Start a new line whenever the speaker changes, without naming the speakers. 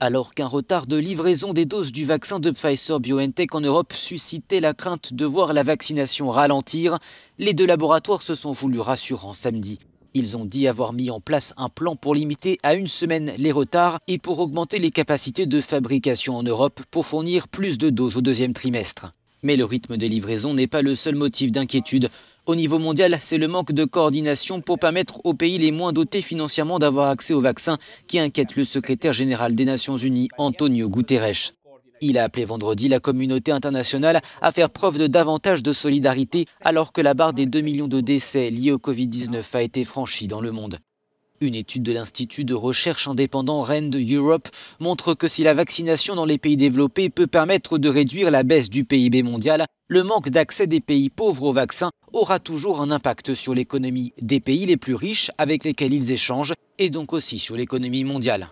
Alors qu'un retard de livraison des doses du vaccin de Pfizer BioNTech en Europe suscitait la crainte de voir la vaccination ralentir, les deux laboratoires se sont voulus rassurants samedi. Ils ont dit avoir mis en place un plan pour limiter à une semaine les retards et pour augmenter les capacités de fabrication en Europe pour fournir plus de doses au deuxième trimestre. Mais le rythme des livraisons n'est pas le seul motif d'inquiétude au niveau mondial, c'est le manque de coordination pour permettre aux pays les moins dotés financièrement d'avoir accès aux vaccins qui inquiète le secrétaire général des Nations Unies, Antonio Guterres. Il a appelé vendredi la communauté internationale à faire preuve de davantage de solidarité alors que la barre des 2 millions de décès liés au Covid-19 a été franchie dans le monde. Une étude de l'Institut de recherche indépendant Rennes Europe montre que si la vaccination dans les pays développés peut permettre de réduire la baisse du PIB mondial, le manque d'accès des pays pauvres aux vaccins aura toujours un impact sur l'économie des pays les plus riches avec lesquels ils échangent et donc aussi sur l'économie mondiale.